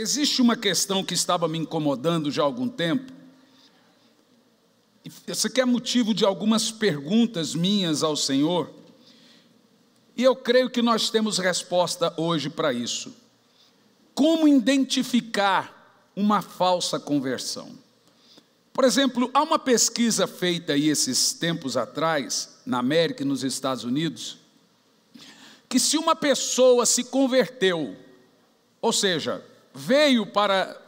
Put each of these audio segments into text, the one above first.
Existe uma questão que estava me incomodando já há algum tempo. Isso aqui é motivo de algumas perguntas minhas ao Senhor. E eu creio que nós temos resposta hoje para isso. Como identificar uma falsa conversão? Por exemplo, há uma pesquisa feita aí esses tempos atrás, na América e nos Estados Unidos, que se uma pessoa se converteu, ou seja, veio para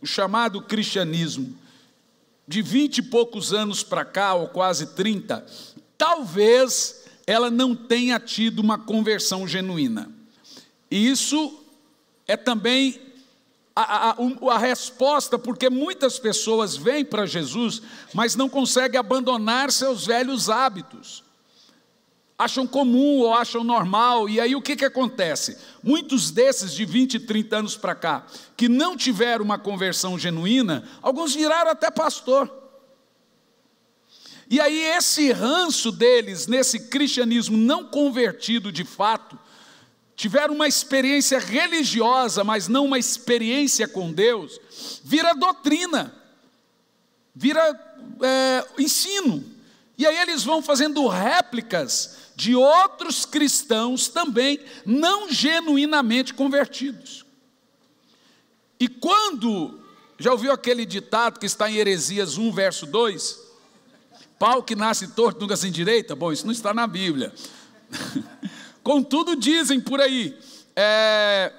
o chamado cristianismo, de vinte e poucos anos para cá, ou quase trinta, talvez ela não tenha tido uma conversão genuína. E isso é também a, a, a, resposta, porque muitas pessoas vêm para Jesus, mas não conseguem abandonar seus velhos hábitos acham comum ou acham normal, e aí o que, que acontece? Muitos desses de 20, 30 anos para cá, que não tiveram uma conversão genuína, alguns viraram até pastor. E aí esse ranço deles nesse cristianismo não convertido de fato, tiveram uma experiência religiosa, mas não uma experiência com Deus, vira doutrina, vira é, ensino. E aí eles vão fazendo réplicas de outros cristãos também não genuinamente convertidos. E quando, já ouviu aquele ditado que está em Heresias 1, verso 2? Pau que nasce torto nunca se direita? Bom, isso não está na Bíblia. Contudo, dizem por aí, é,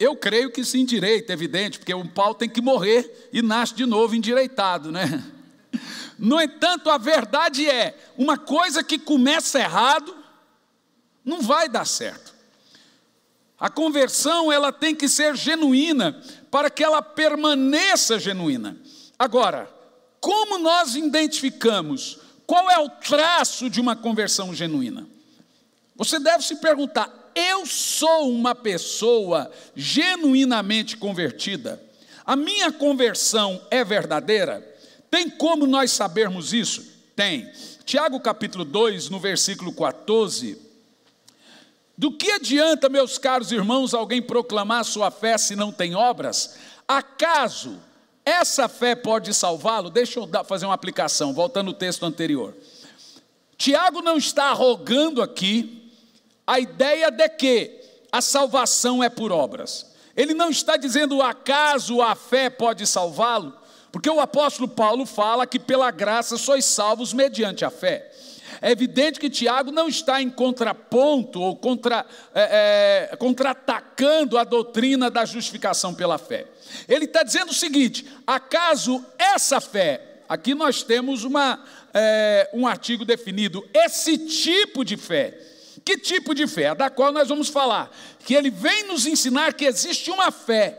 eu creio que se endireita, é evidente, porque um pau tem que morrer e nasce de novo endireitado, né? No entanto, a verdade é: uma coisa que começa errado, não vai dar certo. A conversão ela tem que ser genuína para que ela permaneça genuína. Agora, como nós identificamos qual é o traço de uma conversão genuína? Você deve se perguntar: eu sou uma pessoa genuinamente convertida? A minha conversão é verdadeira? Tem como nós sabermos isso? Tem. Tiago capítulo 2, no versículo 14, do que adianta, meus caros irmãos, alguém proclamar sua fé se não tem obras? Acaso essa fé pode salvá-lo? Deixa eu fazer uma aplicação, voltando ao texto anterior. Tiago não está arrogando aqui a ideia de que a salvação é por obras. Ele não está dizendo acaso a fé pode salvá-lo, porque o apóstolo Paulo fala que pela graça sois salvos mediante a fé. É evidente que Tiago não está em contraponto ou contra, é, é, contra-atacando a doutrina da justificação pela fé. Ele está dizendo o seguinte: acaso essa fé, aqui nós temos uma, é, um artigo definido, esse tipo de fé, que tipo de fé? A da qual nós vamos falar, que ele vem nos ensinar que existe uma fé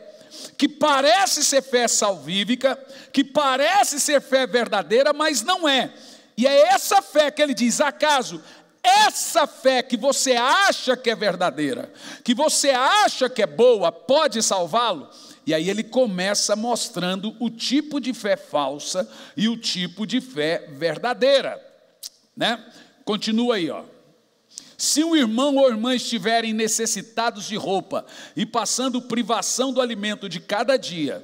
que parece ser fé salvífica, que parece ser fé verdadeira, mas não é. E é essa fé que ele diz: acaso essa fé que você acha que é verdadeira, que você acha que é boa, pode salvá-lo? E aí ele começa mostrando o tipo de fé falsa e o tipo de fé verdadeira, né? Continua aí, ó. Se um irmão ou irmã estiverem necessitados de roupa e passando privação do alimento de cada dia,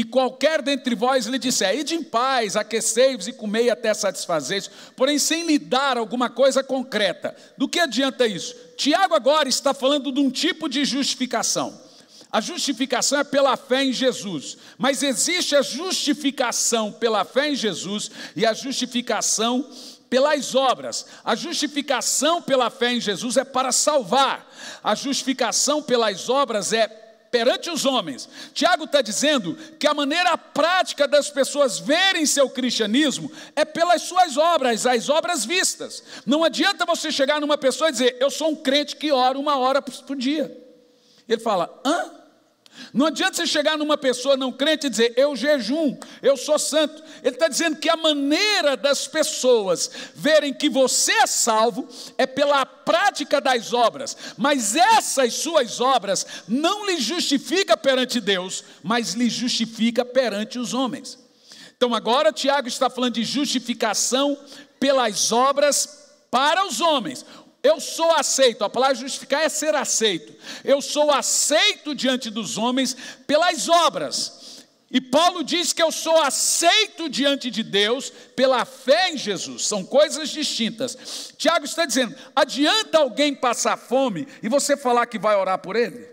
e qualquer dentre vós lhe disser, ide em paz, aquecei-vos e comei até satisfazeis, porém sem lhe dar alguma coisa concreta. Do que adianta isso? Tiago agora está falando de um tipo de justificação. A justificação é pela fé em Jesus, mas existe a justificação pela fé em Jesus e a justificação pelas obras. A justificação pela fé em Jesus é para salvar, a justificação pelas obras é perante os homens. Tiago está dizendo que a maneira prática das pessoas verem seu cristianismo é pelas suas obras, as obras vistas. Não adianta você chegar numa pessoa e dizer, eu sou um crente que ora uma hora por dia. Ele fala, hã? Não adianta você chegar numa pessoa não crente e dizer, eu jejum, eu sou santo. Ele está dizendo que a maneira das pessoas verem que você é salvo é pela prática das obras, mas essas suas obras não lhe justifica perante Deus, mas lhe justifica perante os homens. Então agora Tiago está falando de justificação pelas obras para os homens eu sou aceito, a palavra justificar é ser aceito. Eu sou aceito diante dos homens pelas obras. E Paulo diz que eu sou aceito diante de Deus pela fé em Jesus, são coisas distintas. Tiago está dizendo: adianta alguém passar fome e você falar que vai orar por ele?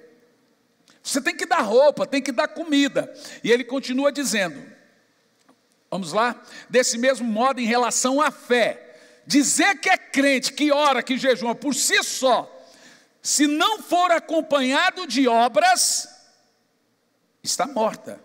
Você tem que dar roupa, tem que dar comida. E ele continua dizendo: vamos lá? Desse mesmo modo, em relação à fé dizer que é crente, que ora, que jejuma por si só, se não for acompanhado de obras, está morta.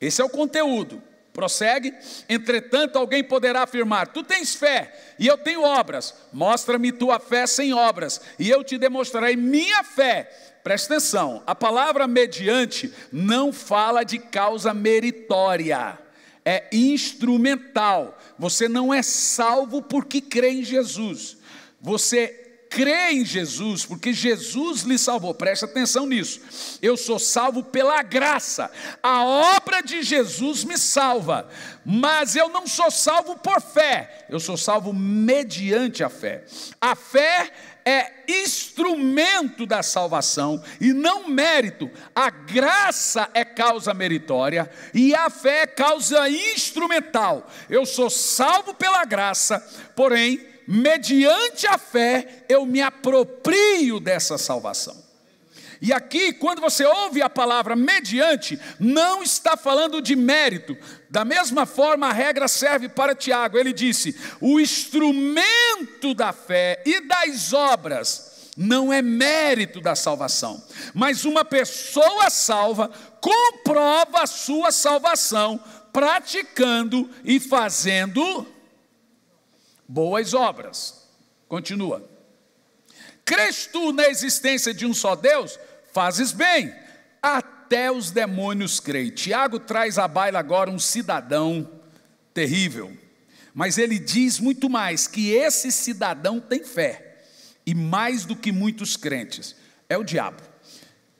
Esse é o conteúdo. Prossegue. Entretanto, alguém poderá afirmar: Tu tens fé e eu tenho obras. Mostra-me tua fé sem obras, e eu te demonstrarei minha fé. Presta atenção: a palavra mediante não fala de causa meritória é instrumental. Você não é salvo porque crê em Jesus. Você crê em Jesus, porque Jesus lhe salvou. Preste atenção nisso. Eu sou salvo pela graça. A obra de Jesus me salva. Mas eu não sou salvo por fé. Eu sou salvo mediante a fé. A fé é instrumento da salvação e não mérito. A graça é causa meritória e a fé é causa instrumental. Eu sou salvo pela graça, porém, mediante a fé, eu me aproprio dessa salvação. E aqui, quando você ouve a palavra mediante, não está falando de mérito. Da mesma forma, a regra serve para Tiago. Ele disse: o instrumento da fé e das obras não é mérito da salvação, mas uma pessoa salva comprova a sua salvação praticando e fazendo boas obras. Continua. Cres tu na existência de um só Deus, fazes bem, até os demônios creem. Tiago traz à baila agora um cidadão terrível, mas ele diz muito mais: que esse cidadão tem fé, e mais do que muitos crentes, é o diabo.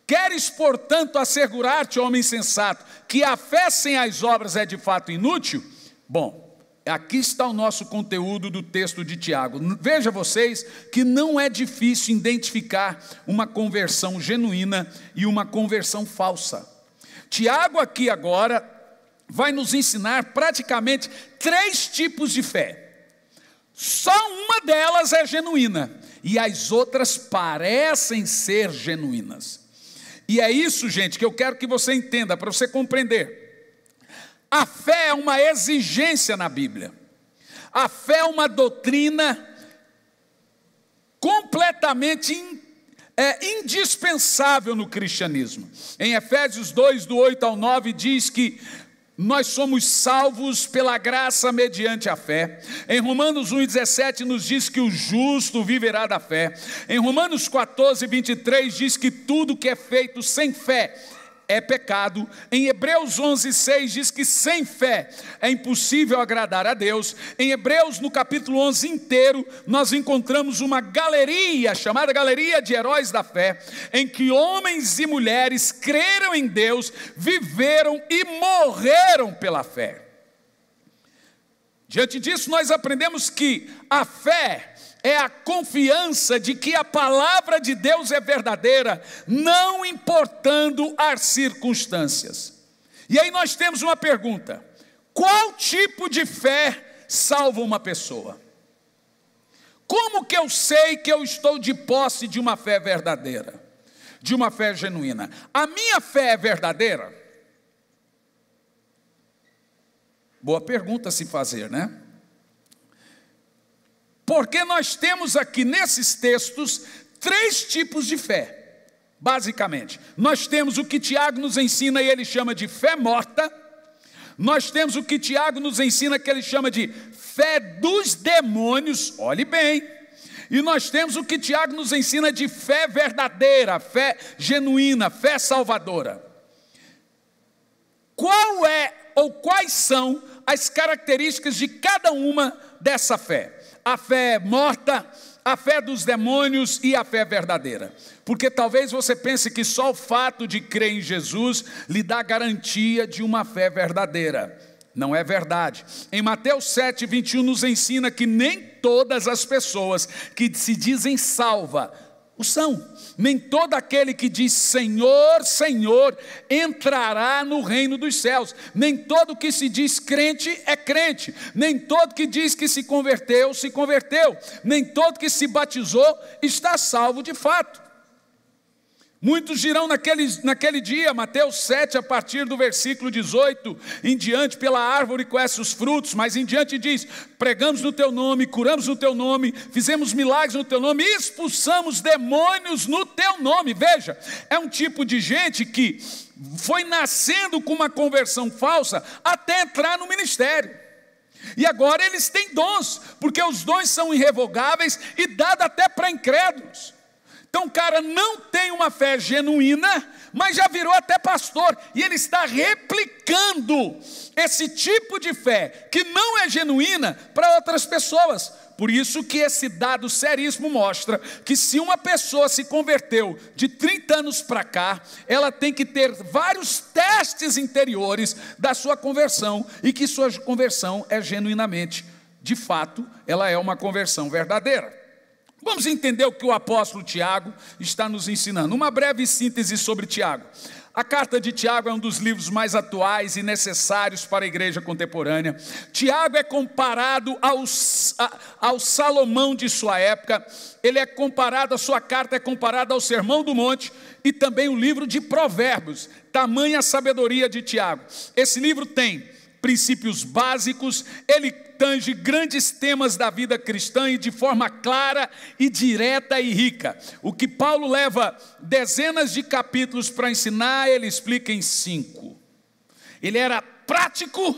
Queres, portanto, assegurar-te, homem sensato, que a fé sem as obras é de fato inútil? Bom, Aqui está o nosso conteúdo do texto de Tiago. Veja vocês que não é difícil identificar uma conversão genuína e uma conversão falsa. Tiago, aqui agora, vai nos ensinar praticamente três tipos de fé. Só uma delas é genuína e as outras parecem ser genuínas. E é isso, gente, que eu quero que você entenda, para você compreender. A fé é uma exigência na Bíblia. A fé é uma doutrina completamente in, é, indispensável no cristianismo. Em Efésios 2, do 8 ao 9, diz que nós somos salvos pela graça mediante a fé. Em Romanos 1,17 nos diz que o justo viverá da fé. Em Romanos 14, 23 diz que tudo que é feito sem fé é pecado. Em Hebreus 11:6 diz que sem fé é impossível agradar a Deus. Em Hebreus no capítulo 11 inteiro nós encontramos uma galeria chamada galeria de heróis da fé, em que homens e mulheres creram em Deus, viveram e morreram pela fé. Diante disso nós aprendemos que a fé é a confiança de que a palavra de Deus é verdadeira, não importando as circunstâncias. E aí nós temos uma pergunta: qual tipo de fé salva uma pessoa? Como que eu sei que eu estou de posse de uma fé verdadeira, de uma fé genuína? A minha fé é verdadeira? Boa pergunta a se fazer, né? Porque nós temos aqui nesses textos três tipos de fé, basicamente. Nós temos o que Tiago nos ensina e ele chama de fé morta. Nós temos o que Tiago nos ensina que ele chama de fé dos demônios, olhe bem. E nós temos o que Tiago nos ensina de fé verdadeira, fé genuína, fé salvadora. Qual é ou quais são as características de cada uma dessa fé? a fé é morta, a fé dos demônios e a fé verdadeira. Porque talvez você pense que só o fato de crer em Jesus lhe dá garantia de uma fé verdadeira. Não é verdade. Em Mateus 7, 21, nos ensina que nem todas as pessoas que se dizem salva o são nem todo aquele que diz Senhor, Senhor, entrará no reino dos céus, nem todo que se diz crente é crente, nem todo que diz que se converteu, se converteu, nem todo que se batizou está salvo de fato. Muitos dirão naquele, naquele dia, Mateus 7, a partir do versículo 18, em diante, pela árvore conhece os frutos, mas em diante diz: pregamos no teu nome, curamos no teu nome, fizemos milagres no teu nome, expulsamos demônios no teu nome. Veja, é um tipo de gente que foi nascendo com uma conversão falsa até entrar no ministério. E agora eles têm dons, porque os dons são irrevogáveis e dado até para incrédulos. Então o cara não tem uma fé genuína, mas já virou até pastor, e ele está replicando esse tipo de fé que não é genuína para outras pessoas. Por isso que esse dado seríssimo mostra que se uma pessoa se converteu de 30 anos para cá, ela tem que ter vários testes interiores da sua conversão e que sua conversão é genuinamente, de fato, ela é uma conversão verdadeira. Vamos entender o que o apóstolo Tiago está nos ensinando. Uma breve síntese sobre Tiago. A carta de Tiago é um dos livros mais atuais e necessários para a igreja contemporânea. Tiago é comparado ao, ao Salomão de sua época, ele é comparado, a sua carta é comparada ao Sermão do Monte e também o livro de Provérbios, tamanha sabedoria de Tiago. Esse livro tem princípios básicos, ele tange grandes temas da vida cristã e de forma clara e direta e rica. O que Paulo leva dezenas de capítulos para ensinar, ele explica em cinco. Ele era prático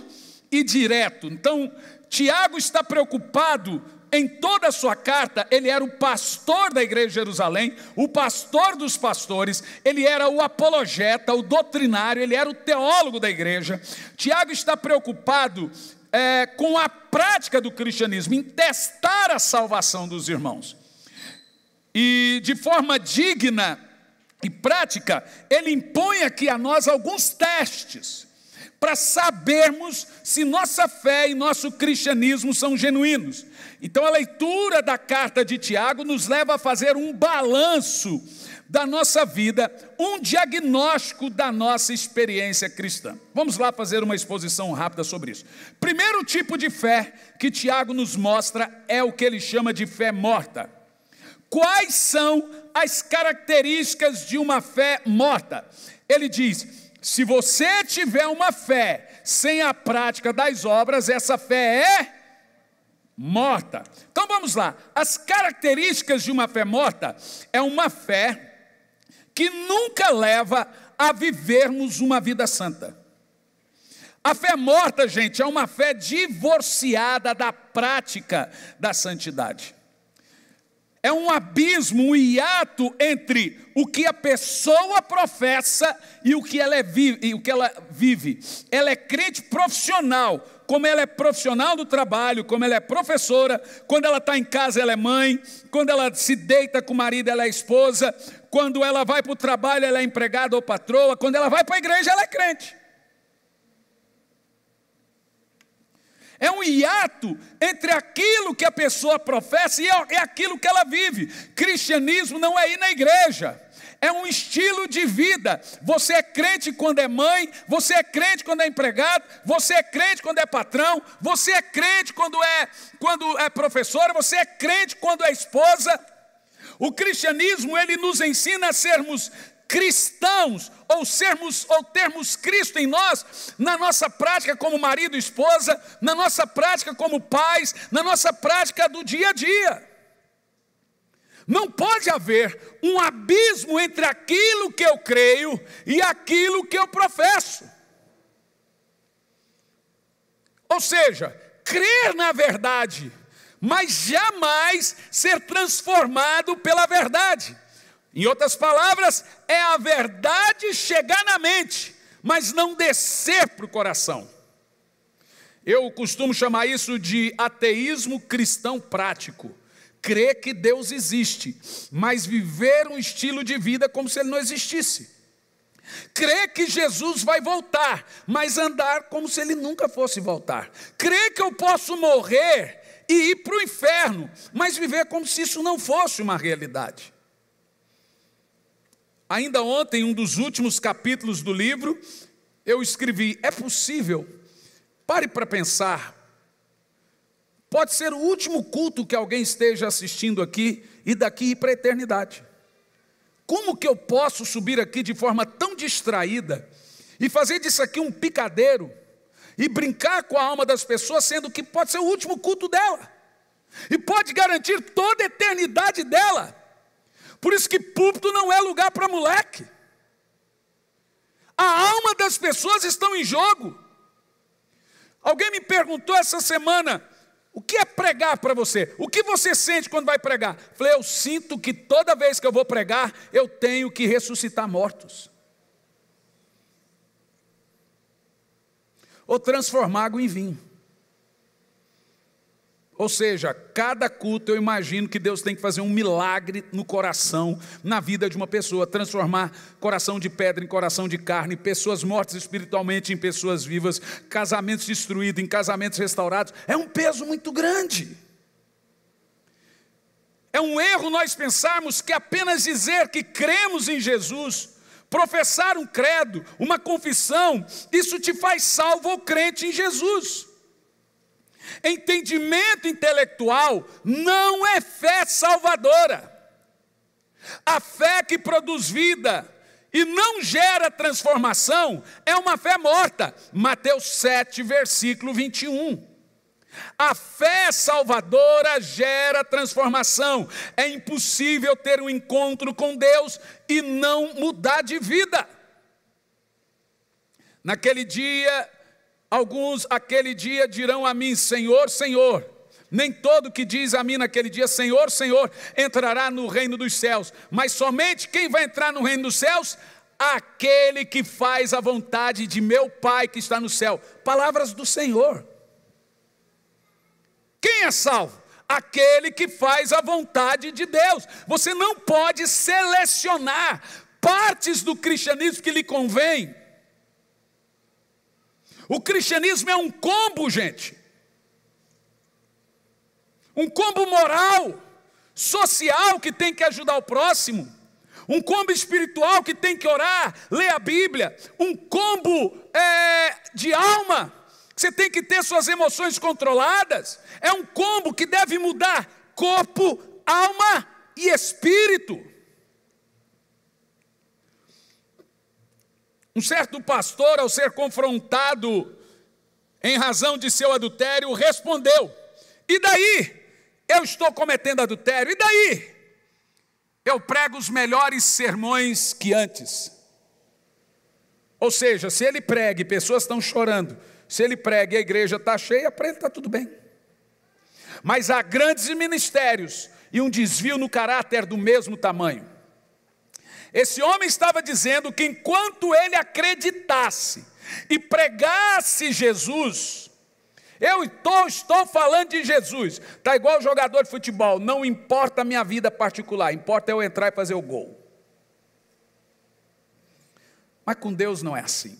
e direto. Então, Tiago está preocupado em toda a sua carta, ele era o pastor da igreja de Jerusalém, o pastor dos pastores, ele era o apologeta, o doutrinário, ele era o teólogo da igreja. Tiago está preocupado é, com a prática do cristianismo, em testar a salvação dos irmãos. E de forma digna e prática, ele impõe aqui a nós alguns testes para sabermos se nossa fé e nosso cristianismo são genuínos. Então, a leitura da carta de Tiago nos leva a fazer um balanço da nossa vida um diagnóstico da nossa experiência cristã. Vamos lá fazer uma exposição rápida sobre isso. Primeiro tipo de fé que Tiago nos mostra é o que ele chama de fé morta. Quais são as características de uma fé morta? Ele diz: se você tiver uma fé sem a prática das obras, essa fé é morta. Então vamos lá. As características de uma fé morta é uma fé que nunca leva a vivermos uma vida santa. A fé morta, gente, é uma fé divorciada da prática da santidade. É um abismo, um hiato entre o que a pessoa professa e o que ela, é, e o que ela vive. Ela é crente profissional, como ela é profissional do trabalho, como ela é professora, quando ela está em casa, ela é mãe, quando ela se deita com o marido, ela é esposa, quando ela vai para o trabalho, ela é empregada ou patroa, quando ela vai para a igreja, ela é crente. É um hiato entre aquilo que a pessoa professa e é, é aquilo que ela vive. Cristianismo não é ir na igreja é um estilo de vida. Você é crente quando é mãe, você é crente quando é empregado, você é crente quando é patrão, você é crente quando é quando é professora, você é crente quando é esposa. O cristianismo ele nos ensina a sermos cristãos ou sermos ou termos Cristo em nós, na nossa prática como marido e esposa, na nossa prática como pais, na nossa prática do dia a dia. Não pode haver um abismo entre aquilo que eu creio e aquilo que eu professo. Ou seja, crer na verdade, mas jamais ser transformado pela verdade. Em outras palavras, é a verdade chegar na mente, mas não descer para o coração. Eu costumo chamar isso de ateísmo cristão prático crer que Deus existe, mas viver um estilo de vida como se ele não existisse. Crer que Jesus vai voltar, mas andar como se ele nunca fosse voltar. Crer que eu posso morrer e ir para o inferno, mas viver como se isso não fosse uma realidade. Ainda ontem, um dos últimos capítulos do livro, eu escrevi: é possível, pare para pensar, Pode ser o último culto que alguém esteja assistindo aqui e daqui ir para a eternidade. Como que eu posso subir aqui de forma tão distraída e fazer disso aqui um picadeiro e brincar com a alma das pessoas, sendo que pode ser o último culto dela e pode garantir toda a eternidade dela? Por isso que púlpito não é lugar para moleque. A alma das pessoas estão em jogo. Alguém me perguntou essa semana, o que é pregar para você? O que você sente quando vai pregar? Falei, eu sinto que toda vez que eu vou pregar, eu tenho que ressuscitar mortos. Ou transformar água em vinho. Ou seja, cada culto eu imagino que Deus tem que fazer um milagre no coração, na vida de uma pessoa, transformar coração de pedra em coração de carne, pessoas mortas espiritualmente em pessoas vivas, casamentos destruídos em casamentos restaurados. É um peso muito grande. É um erro nós pensarmos que apenas dizer que cremos em Jesus, professar um credo, uma confissão, isso te faz salvo ou crente em Jesus. Entendimento intelectual não é fé salvadora. A fé que produz vida e não gera transformação é uma fé morta. Mateus 7, versículo 21. A fé salvadora gera transformação. É impossível ter um encontro com Deus e não mudar de vida. Naquele dia, Alguns aquele dia dirão a mim: Senhor, Senhor. Nem todo que diz a mim naquele dia, Senhor, Senhor, entrará no reino dos céus, mas somente quem vai entrar no reino dos céus? Aquele que faz a vontade de meu Pai que está no céu. Palavras do Senhor. Quem é salvo? Aquele que faz a vontade de Deus. Você não pode selecionar partes do cristianismo que lhe convém o cristianismo é um combo, gente. Um combo moral, social que tem que ajudar o próximo, um combo espiritual que tem que orar, ler a Bíblia, um combo é, de alma, que você tem que ter suas emoções controladas. É um combo que deve mudar corpo, alma e espírito. Um certo pastor, ao ser confrontado em razão de seu adultério, respondeu: E daí? Eu estou cometendo adultério, e daí? Eu prego os melhores sermões que antes. Ou seja, se ele prega e pessoas estão chorando, se ele prega e a igreja está cheia, para ele está tudo bem. Mas há grandes ministérios e um desvio no caráter do mesmo tamanho. Esse homem estava dizendo que enquanto ele acreditasse e pregasse Jesus, eu estou, estou falando de Jesus. Está igual jogador de futebol, não importa a minha vida particular, importa eu entrar e fazer o gol. Mas com Deus não é assim.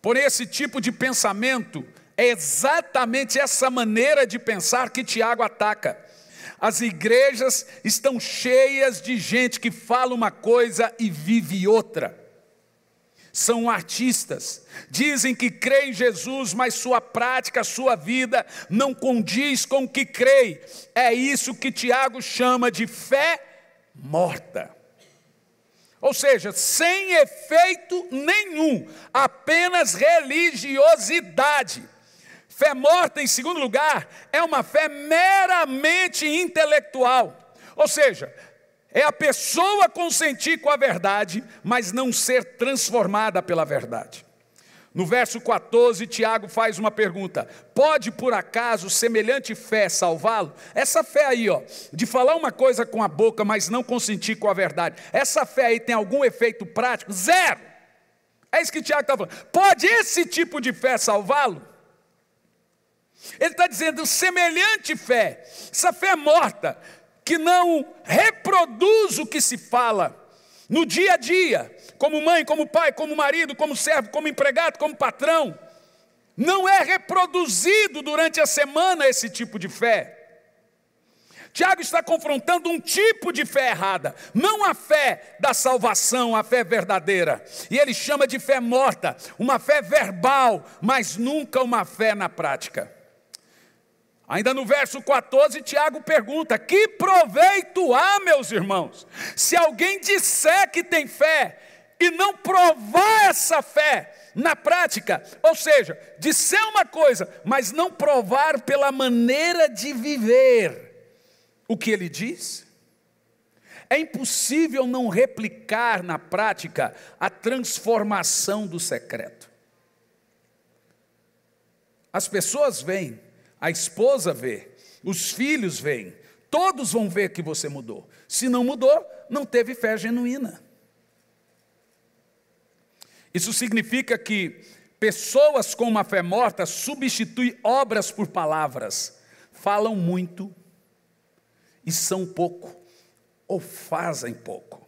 Por esse tipo de pensamento é exatamente essa maneira de pensar que Tiago ataca. As igrejas estão cheias de gente que fala uma coisa e vive outra. São artistas, dizem que creem em Jesus, mas sua prática, sua vida não condiz com o que creem. É isso que Tiago chama de fé morta. Ou seja, sem efeito nenhum, apenas religiosidade Fé morta, em segundo lugar, é uma fé meramente intelectual. Ou seja, é a pessoa consentir com a verdade, mas não ser transformada pela verdade. No verso 14, Tiago faz uma pergunta: pode por acaso semelhante fé salvá-lo? Essa fé aí, ó, de falar uma coisa com a boca, mas não consentir com a verdade, essa fé aí tem algum efeito prático? Zero! É isso que Tiago está falando. Pode esse tipo de fé salvá-lo? Ele está dizendo semelhante fé, essa fé morta, que não reproduz o que se fala no dia a dia, como mãe, como pai, como marido, como servo, como empregado, como patrão. Não é reproduzido durante a semana esse tipo de fé. Tiago está confrontando um tipo de fé errada, não a fé da salvação, a fé verdadeira. E ele chama de fé morta, uma fé verbal, mas nunca uma fé na prática. Ainda no verso 14, Tiago pergunta: Que proveito há, meus irmãos, se alguém disser que tem fé e não provar essa fé na prática? Ou seja, disser uma coisa, mas não provar pela maneira de viver o que ele diz? É impossível não replicar na prática a transformação do secreto. As pessoas vêm a esposa vê, os filhos veem, todos vão ver que você mudou. Se não mudou, não teve fé genuína. Isso significa que pessoas com uma fé morta substituem obras por palavras, falam muito e são pouco, ou fazem pouco.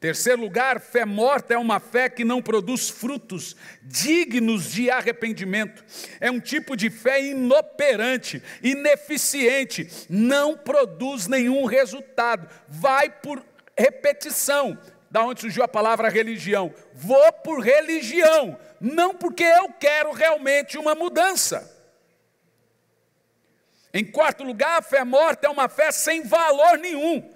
Terceiro lugar, fé morta é uma fé que não produz frutos dignos de arrependimento. É um tipo de fé inoperante, ineficiente, não produz nenhum resultado, vai por repetição. Da onde surgiu a palavra religião? Vou por religião, não porque eu quero realmente uma mudança. Em quarto lugar, a fé morta é uma fé sem valor nenhum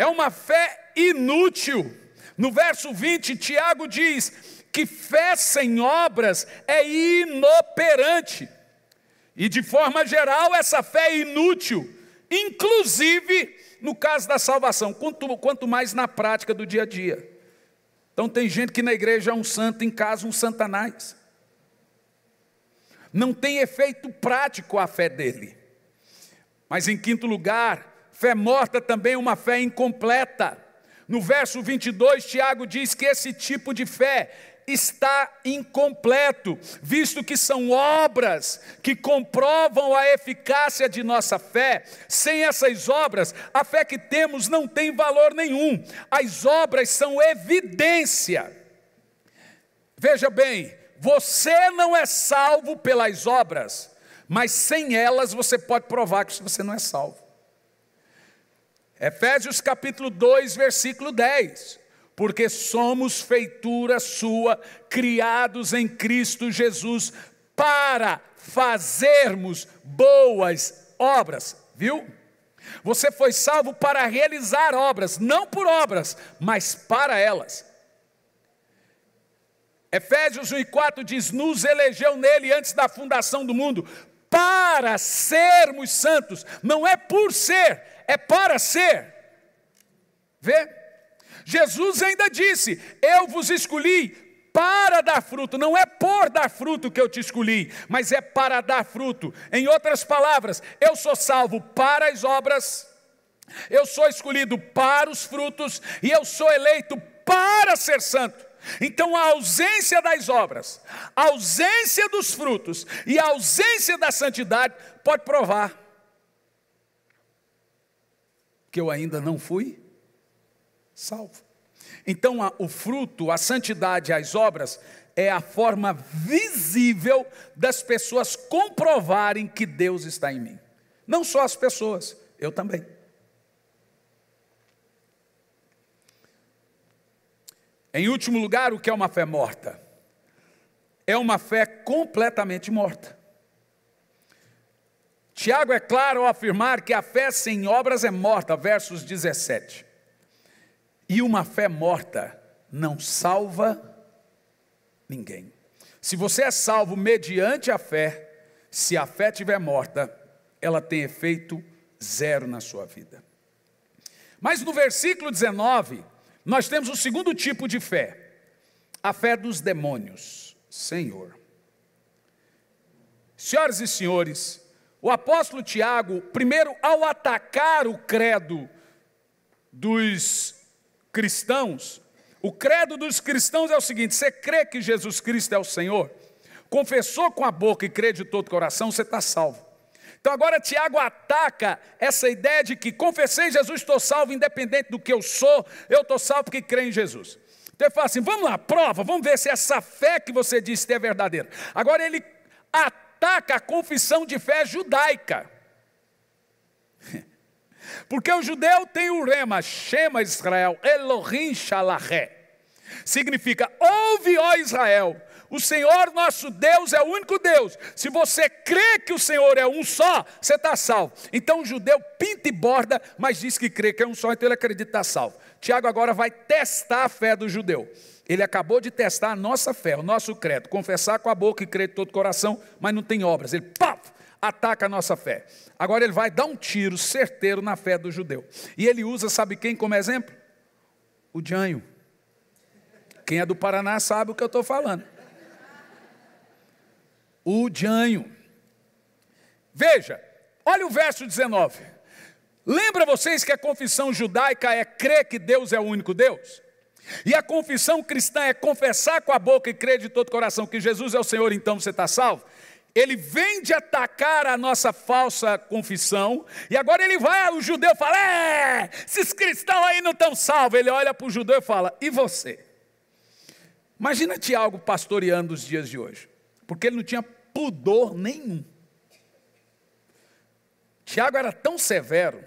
é uma fé inútil. No verso 20, Tiago diz que fé sem obras é inoperante. E de forma geral, essa fé é inútil, inclusive no caso da salvação, quanto, quanto mais na prática do dia a dia. Então, tem gente que na igreja é um santo, em casa um santanás. Não tem efeito prático a fé dele. Mas, em quinto lugar, Fé morta também é uma fé incompleta. No verso 22, Tiago diz que esse tipo de fé está incompleto, visto que são obras que comprovam a eficácia de nossa fé. Sem essas obras, a fé que temos não tem valor nenhum. As obras são evidência. Veja bem, você não é salvo pelas obras, mas sem elas você pode provar que você não é salvo. Efésios capítulo 2, versículo 10. Porque somos feitura sua, criados em Cristo Jesus, para fazermos boas obras, viu? Você foi salvo para realizar obras, não por obras, mas para elas. Efésios 1 e 4 diz: Nos elegeu nele antes da fundação do mundo, para sermos santos, não é por ser, é para ser. Vê? Jesus ainda disse: Eu vos escolhi para dar fruto, não é por dar fruto que eu te escolhi, mas é para dar fruto. Em outras palavras, eu sou salvo para as obras, eu sou escolhido para os frutos e eu sou eleito para ser santo. Então, a ausência das obras, a ausência dos frutos e a ausência da santidade pode provar que eu ainda não fui salvo. Então, a, o fruto, a santidade, as obras, é a forma visível das pessoas comprovarem que Deus está em mim. Não só as pessoas, eu também. Em último lugar, o que é uma fé morta? É uma fé completamente morta. Tiago é claro ao afirmar que a fé sem obras é morta, versos 17. E uma fé morta não salva ninguém. Se você é salvo mediante a fé, se a fé tiver morta, ela tem efeito zero na sua vida. Mas no versículo 19, nós temos o segundo tipo de fé, a fé dos demônios. Senhor. Senhoras e senhores, o apóstolo Tiago, primeiro, ao atacar o credo dos cristãos, o credo dos cristãos é o seguinte: você crê que Jesus Cristo é o Senhor? Confessou com a boca e crê de todo o coração, você está salvo. Então agora Tiago ataca essa ideia de que confessei Jesus, estou salvo, independente do que eu sou, eu estou salvo porque creio em Jesus. Então ele fala assim: vamos lá, prova, vamos ver se essa fé que você disse é verdadeira. Agora ele ataca ataca a confissão de fé judaica. Porque o judeu tem o rema, Shema Israel, Elohim Shalahé. Significa, ouve ó Israel, o Senhor nosso Deus é o único Deus. Se você crê que o Senhor é um só, você está salvo. Então o judeu pinta e borda, mas diz que crê que é um só, então ele acredita que está salvo. Tiago agora vai testar a fé do judeu. Ele acabou de testar a nossa fé, o nosso credo, confessar com a boca e crer de todo o coração, mas não tem obras. Ele pá, ataca a nossa fé. Agora ele vai dar um tiro certeiro na fé do judeu. E ele usa, sabe quem como exemplo? O Janho. Quem é do Paraná sabe o que eu estou falando. O Janho. Veja, olha o verso 19. Lembra vocês que a confissão judaica é crer que Deus é o único Deus? E a confissão cristã é confessar com a boca e crer de todo o coração que Jesus é o Senhor, então você está salvo. Ele vem de atacar a nossa falsa confissão, e agora ele vai, o judeu fala: É, esses cristãos aí não estão salvos. Ele olha para o judeu e fala: E você? Imagina Tiago pastoreando os dias de hoje, porque ele não tinha pudor nenhum. Tiago era tão severo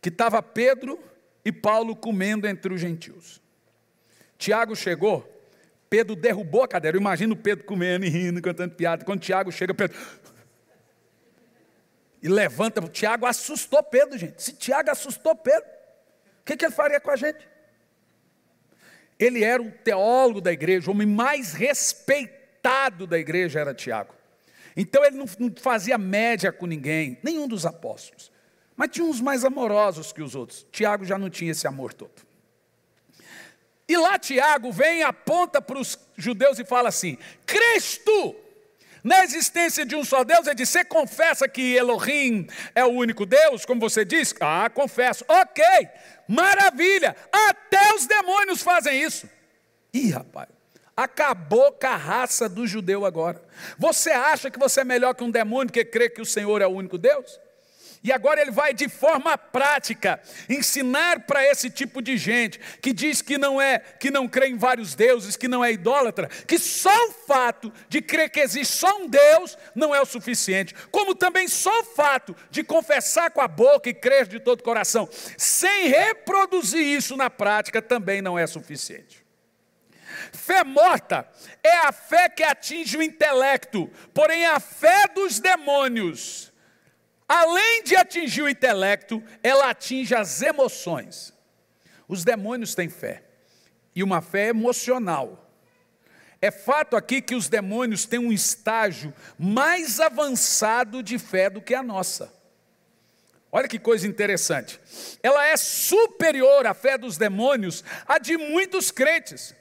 que estava Pedro e Paulo comendo entre os gentios. Tiago chegou, Pedro derrubou a cadeira. Eu imagino Pedro comendo e rindo, cantando piada. Quando Tiago chega, Pedro. E levanta. Tiago assustou Pedro, gente. Se Tiago assustou Pedro, o que, que ele faria com a gente? Ele era o teólogo da igreja, o homem mais respeitado da igreja era Tiago. Então ele não, não fazia média com ninguém, nenhum dos apóstolos. Mas tinha uns mais amorosos que os outros. Tiago já não tinha esse amor todo. E lá Tiago vem, aponta para os judeus e fala assim: Cristo, na existência de um só Deus, ele diz: Você confessa que Elohim é o único Deus, como você diz? Ah, confesso. Ok, maravilha, até os demônios fazem isso. Ih, rapaz. Acabou com a raça do judeu agora. Você acha que você é melhor que um demônio que crê que o Senhor é o único Deus? E agora ele vai de forma prática ensinar para esse tipo de gente que diz que não é, que não crê em vários deuses, que não é idólatra, que só o fato de crer que existe só um Deus não é o suficiente, como também só o fato de confessar com a boca e crer de todo o coração, sem reproduzir isso na prática também não é suficiente. Fé morta é a fé que atinge o intelecto, porém a fé dos demônios além de atingir o intelecto, ela atinge as emoções. Os demônios têm fé, e uma fé emocional. É fato aqui que os demônios têm um estágio mais avançado de fé do que a nossa. Olha que coisa interessante. Ela é superior à fé dos demônios à de muitos crentes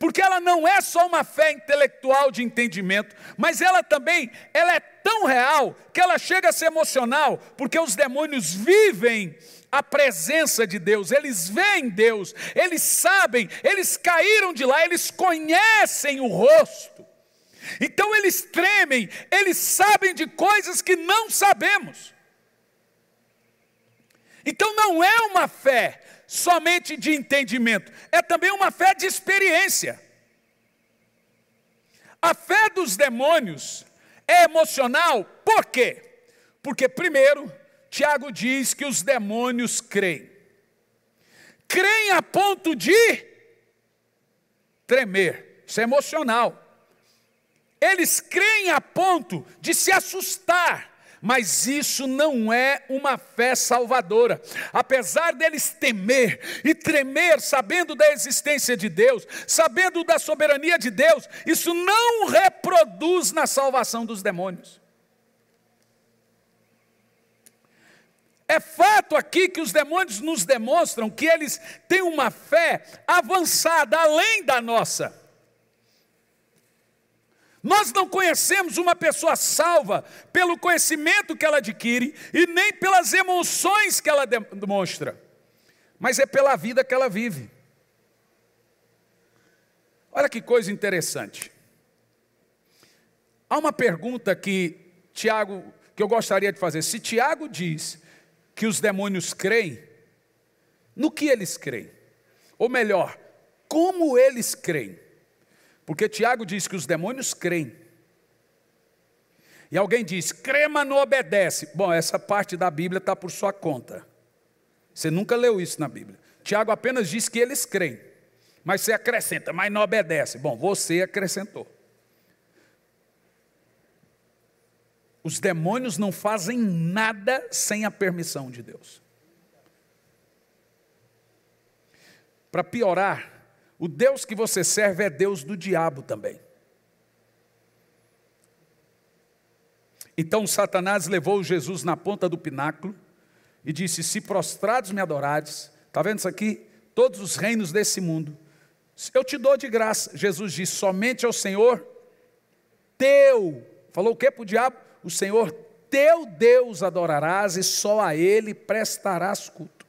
porque ela não é só uma fé intelectual de entendimento, mas ela também, ela é tão real que ela chega a ser emocional, porque os demônios vivem a presença de Deus, eles veem Deus, eles sabem, eles caíram de lá, eles conhecem o rosto. Então eles tremem, eles sabem de coisas que não sabemos. Então não é uma fé somente de entendimento, é também uma fé de experiência. A fé dos demônios é emocional, por quê? Porque, primeiro, Tiago diz que os demônios creem. Creem a ponto de tremer, isso é emocional. Eles creem a ponto de se assustar mas isso não é uma fé salvadora. Apesar deles temer e tremer, sabendo da existência de Deus, sabendo da soberania de Deus, isso não reproduz na salvação dos demônios. É fato aqui que os demônios nos demonstram que eles têm uma fé avançada, além da nossa. Nós não conhecemos uma pessoa salva pelo conhecimento que ela adquire e nem pelas emoções que ela demonstra, mas é pela vida que ela vive. Olha que coisa interessante. Há uma pergunta que Tiago, que eu gostaria de fazer. Se Tiago diz que os demônios creem, no que eles creem? Ou melhor, como eles creem? Porque Tiago diz que os demônios creem. E alguém diz, crema não obedece. Bom, essa parte da Bíblia está por sua conta. Você nunca leu isso na Bíblia. Tiago apenas diz que eles creem. Mas você acrescenta, mas não obedece. Bom, você acrescentou. Os demônios não fazem nada sem a permissão de Deus. Para piorar, o Deus que você serve é Deus do diabo também. Então Satanás levou Jesus na ponta do pináculo e disse: Se prostrados me adorares, está vendo isso aqui? Todos os reinos desse mundo, eu te dou de graça. Jesus disse: Somente ao Senhor teu. Falou o que para o diabo? O Senhor teu Deus adorarás e só a ele prestarás culto.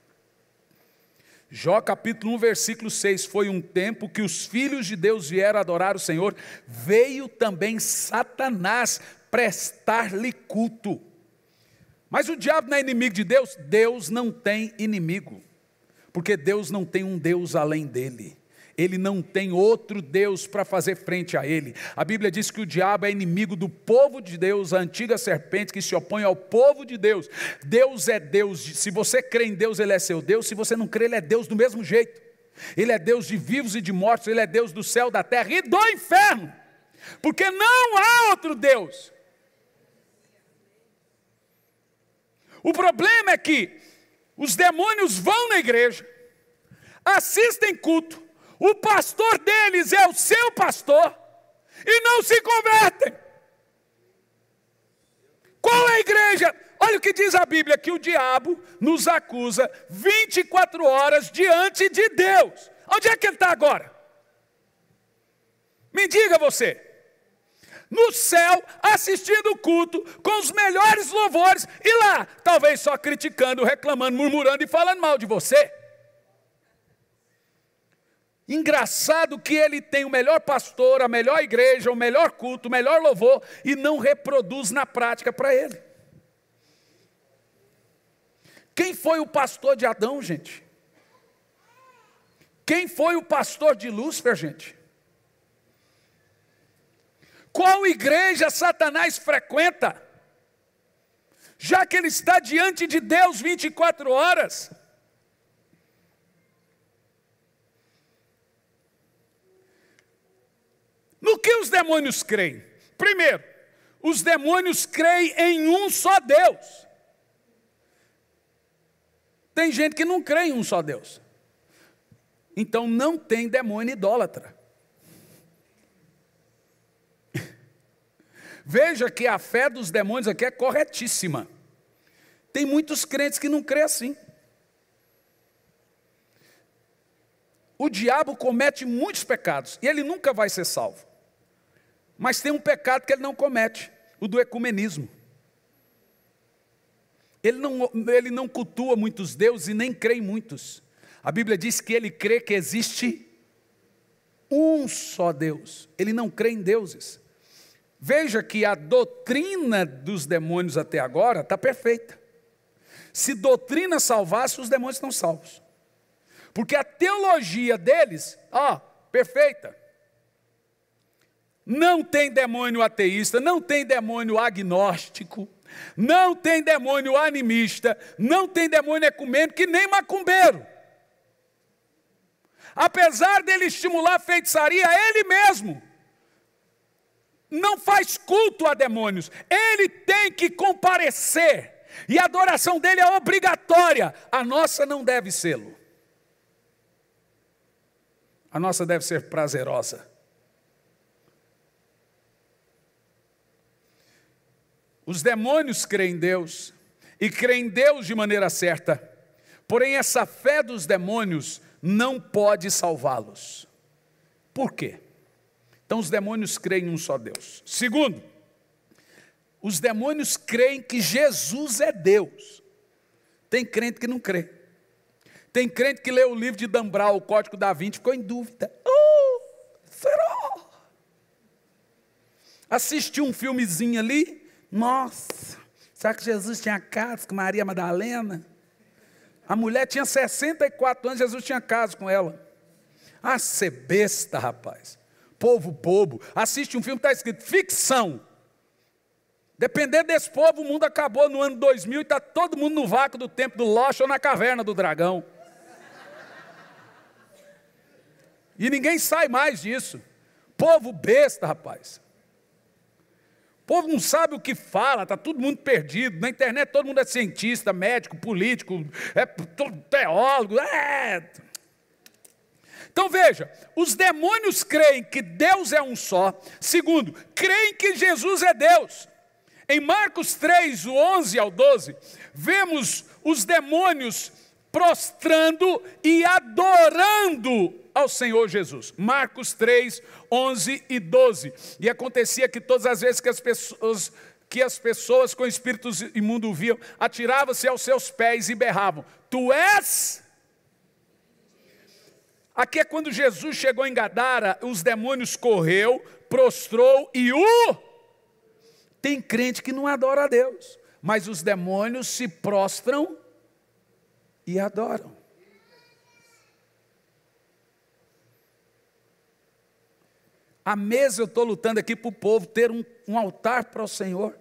Jó capítulo 1, versículo 6: Foi um tempo que os filhos de Deus vieram adorar o Senhor, veio também Satanás prestar-lhe culto. Mas o diabo não é inimigo de Deus? Deus não tem inimigo, porque Deus não tem um Deus além dele. Ele não tem outro Deus para fazer frente a ele. A Bíblia diz que o diabo é inimigo do povo de Deus, a antiga serpente que se opõe ao povo de Deus. Deus é Deus, se você crê em Deus, ele é seu Deus, se você não crê, ele é Deus do mesmo jeito. Ele é Deus de vivos e de mortos, ele é Deus do céu, da terra e do inferno. Porque não há outro Deus. O problema é que os demônios vão na igreja, assistem culto, o pastor deles é o seu pastor e não se convertem. Qual é a igreja? Olha o que diz a Bíblia: que o diabo nos acusa 24 horas diante de Deus. Onde é que ele está agora? Me diga você. No céu, assistindo o culto, com os melhores louvores, e lá, talvez só criticando, reclamando, murmurando e falando mal de você. Engraçado que ele tem o melhor pastor, a melhor igreja, o melhor culto, o melhor louvor e não reproduz na prática para ele. Quem foi o pastor de Adão, gente? Quem foi o pastor de Lúcifer, gente? Qual igreja Satanás frequenta? Já que ele está diante de Deus 24 horas, No que os demônios creem? Primeiro, os demônios creem em um só Deus. Tem gente que não crê em um só Deus. Então não tem demônio idólatra. Veja que a fé dos demônios aqui é corretíssima. Tem muitos crentes que não crê assim. O diabo comete muitos pecados e ele nunca vai ser salvo. Mas tem um pecado que ele não comete, o do ecumenismo. Ele não, ele não cultua muitos deuses e nem crê em muitos. A Bíblia diz que ele crê que existe um só Deus. Ele não crê em deuses. Veja que a doutrina dos demônios até agora está perfeita. Se doutrina salvasse, os demônios estão salvos. Porque a teologia deles, ó, perfeita. Não tem demônio ateísta, não tem demônio agnóstico, não tem demônio animista, não tem demônio ecumênico que nem macumbeiro. Apesar dele estimular a feitiçaria, ele mesmo não faz culto a demônios, ele tem que comparecer, e a adoração dele é obrigatória, a nossa não deve sê-lo. A nossa deve ser prazerosa Os demônios creem em Deus e creem em Deus de maneira certa, porém essa fé dos demônios não pode salvá-los. Por quê? Então os demônios creem em um só Deus. Segundo, os demônios creem que Jesus é Deus. Tem crente que não crê. Tem crente que lê o livro de Dan o Código da Vinci, ficou em dúvida. Uh, será? Assistiu um filmezinho ali, nossa, será que Jesus tinha caso com Maria Madalena? A mulher tinha 64 anos, Jesus tinha caso com ela. Ah, ser besta, rapaz. Povo bobo. Assiste um filme que está escrito ficção. Dependendo desse povo, o mundo acabou no ano 2000 e está todo mundo no vácuo do tempo do Lost ou na caverna do dragão. E ninguém sai mais disso. Povo besta, rapaz. O povo não sabe o que fala, está todo mundo perdido. Na internet todo mundo é cientista, médico, político, é teólogo. É... Então veja, os demônios creem que Deus é um só. Segundo, creem que Jesus é Deus. Em Marcos 3, o 11 ao 12, vemos os demônios prostrando e adorando ao Senhor Jesus. Marcos 3, 11 e 12. E acontecia que todas as vezes que as pessoas que as pessoas com espíritos imundos viam, atiravam-se aos seus pés e berravam: Tu és. Aqui é quando Jesus chegou em Gadara, os demônios correu, prostrou e o. Tem crente que não adora a Deus, mas os demônios se prostram e adoram. A mesa, eu estou lutando aqui para o povo ter um, um altar para o Senhor.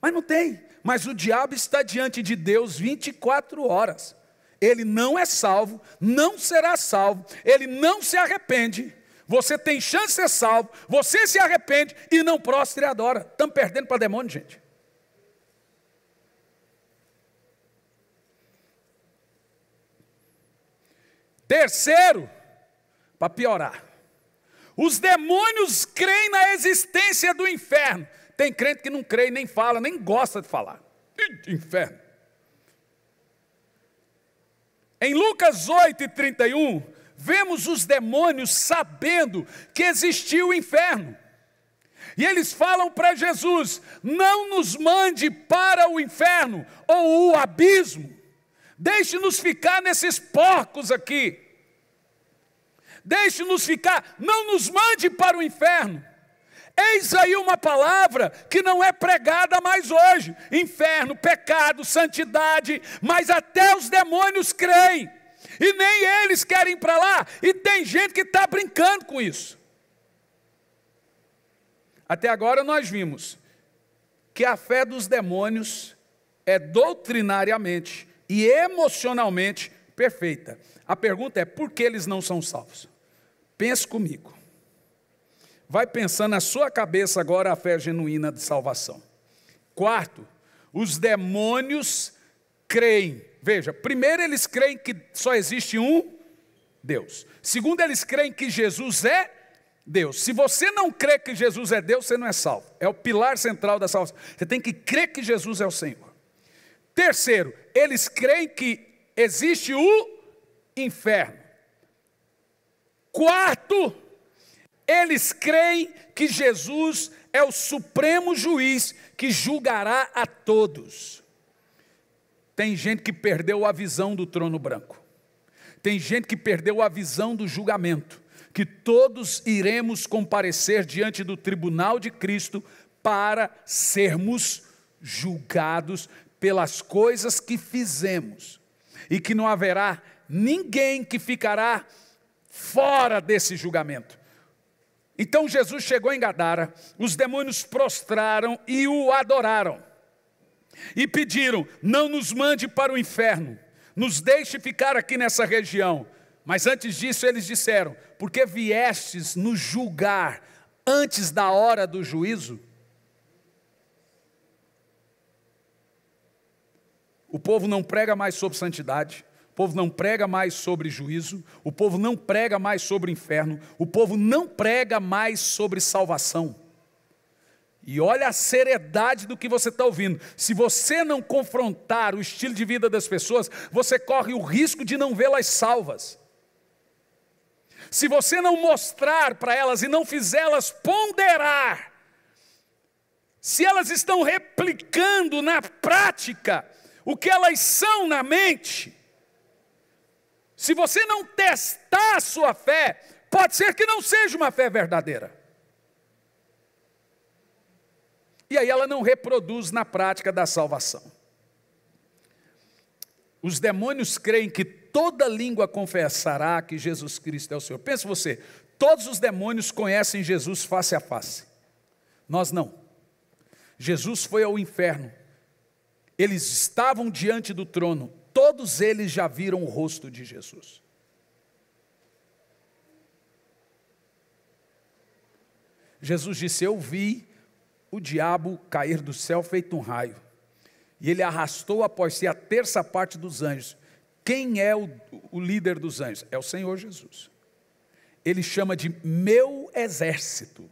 Mas não tem. Mas o diabo está diante de Deus 24 horas. Ele não é salvo, não será salvo, ele não se arrepende. Você tem chance de ser salvo, você se arrepende e não prostra e adora. Estamos perdendo para demônio, gente. Terceiro, para piorar, os demônios creem na existência do inferno. Tem crente que não crê, nem fala, nem gosta de falar. Inferno. Em Lucas 8 e 31, vemos os demônios sabendo que existia o inferno. E eles falam para Jesus: não nos mande para o inferno ou o abismo, deixe-nos ficar nesses porcos aqui deixe-nos ficar, não nos mande para o inferno. Eis aí uma palavra que não é pregada mais hoje: inferno, pecado, santidade, mas até os demônios creem, e nem eles querem ir para lá, e tem gente que está brincando com isso. Até agora nós vimos que a fé dos demônios é doutrinariamente e emocionalmente perfeita. A pergunta é: por que eles não são salvos? Pense comigo. Vai pensando na sua cabeça agora a fé genuína de salvação. Quarto, os demônios creem. Veja, primeiro eles creem que só existe um Deus. Segundo, eles creem que Jesus é Deus. Se você não crê que Jesus é Deus, você não é salvo. É o pilar central da salvação. Você tem que crer que Jesus é o Senhor. Terceiro, eles creem que existe o inferno. Quarto, eles creem que Jesus é o supremo juiz que julgará a todos. Tem gente que perdeu a visão do trono branco. Tem gente que perdeu a visão do julgamento, que todos iremos comparecer diante do tribunal de Cristo para sermos julgados pelas coisas que fizemos, e que não haverá ninguém que ficará fora desse julgamento. Então Jesus chegou em Gadara, os demônios prostraram e o adoraram. E pediram: Não nos mande para o inferno, nos deixe ficar aqui nessa região. Mas antes disso eles disseram: Porque viestes nos julgar antes da hora do juízo? O povo não prega mais sobre santidade, povo não prega mais sobre juízo, o povo não prega mais sobre o inferno, o povo não prega mais sobre salvação. E olha a seriedade do que você está ouvindo. Se você não confrontar o estilo de vida das pessoas, você corre o risco de não vê-las salvas. Se você não mostrar para elas e não fizê-las ponderar, se elas estão replicando na prática o que elas são na mente, se você não testar a sua fé, pode ser que não seja uma fé verdadeira. E aí ela não reproduz na prática da salvação. Os demônios creem que toda língua confessará que Jesus Cristo é o Senhor. Pense você, todos os demônios conhecem Jesus face a face. Nós não. Jesus foi ao inferno. Eles estavam diante do trono todos eles já viram o rosto de Jesus. Jesus disse: Eu vi o diabo cair do céu feito um raio, e ele arrastou após si a terça parte dos anjos. Quem é o, o líder dos anjos? É o Senhor Jesus. Ele chama de meu exército.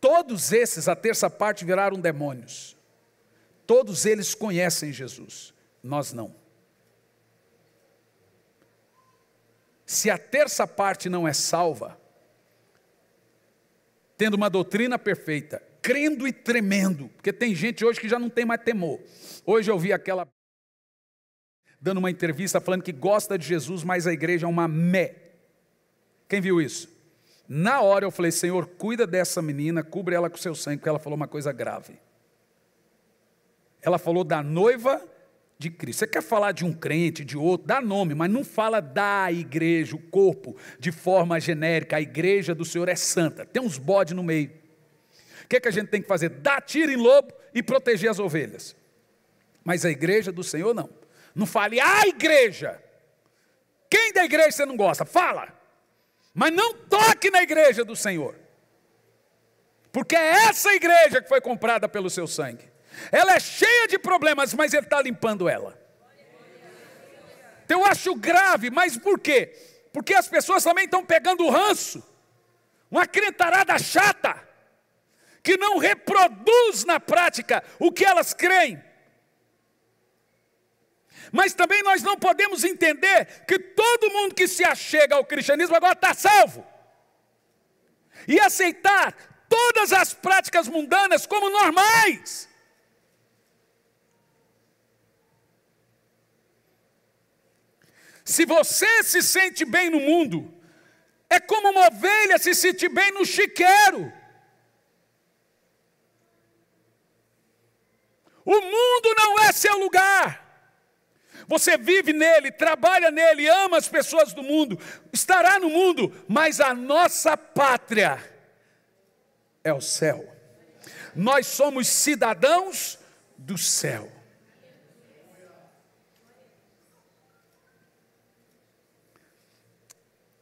Todos esses, a terça parte, viraram demônios. Todos eles conhecem Jesus. Nós não. Se a terça parte não é salva, tendo uma doutrina perfeita, crendo e tremendo, porque tem gente hoje que já não tem mais temor. Hoje eu vi aquela dando uma entrevista falando que gosta de Jesus, mas a igreja é uma mé. Quem viu isso? Na hora eu falei: Senhor, cuida dessa menina, cubre ela com seu sangue, porque ela falou uma coisa grave. Ela falou da noiva de Cristo. Você quer falar de um crente, de outro, dá nome, mas não fala da igreja, o corpo, de forma genérica. A igreja do Senhor é santa, tem uns bodes no meio. O que, é que a gente tem que fazer? Dar tiro em lobo e proteger as ovelhas. Mas a igreja do Senhor não. Não fale, a ah, igreja. Quem da igreja você não gosta? Fala. Mas não toque na igreja do Senhor. Porque é essa igreja que foi comprada pelo seu sangue ela é cheia de problemas, mas Ele está limpando ela. Então eu acho grave, mas por quê? Porque as pessoas também estão pegando ranço, uma crentarada chata, que não reproduz na prática o que elas creem. Mas também nós não podemos entender que todo mundo que se achega ao cristianismo agora está salvo. E aceitar todas as práticas mundanas como normais. Se você se sente bem no mundo, é como uma ovelha se sente bem no chiqueiro. O mundo não é seu lugar. Você vive nele, trabalha nele, ama as pessoas do mundo, estará no mundo, mas a nossa pátria é o céu. Nós somos cidadãos do céu.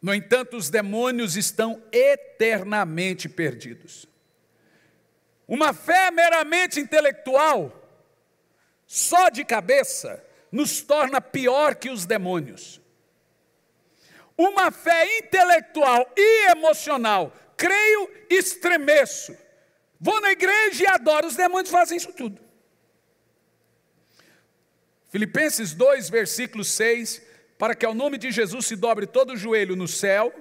No entanto, os demônios estão eternamente perdidos. Uma fé meramente intelectual, só de cabeça, nos torna pior que os demônios. Uma fé intelectual e emocional, creio, estremeço. Vou na igreja e adoro, os demônios fazem isso tudo. Filipenses 2, versículo 6 para que ao nome de Jesus se dobre todo o joelho no céu,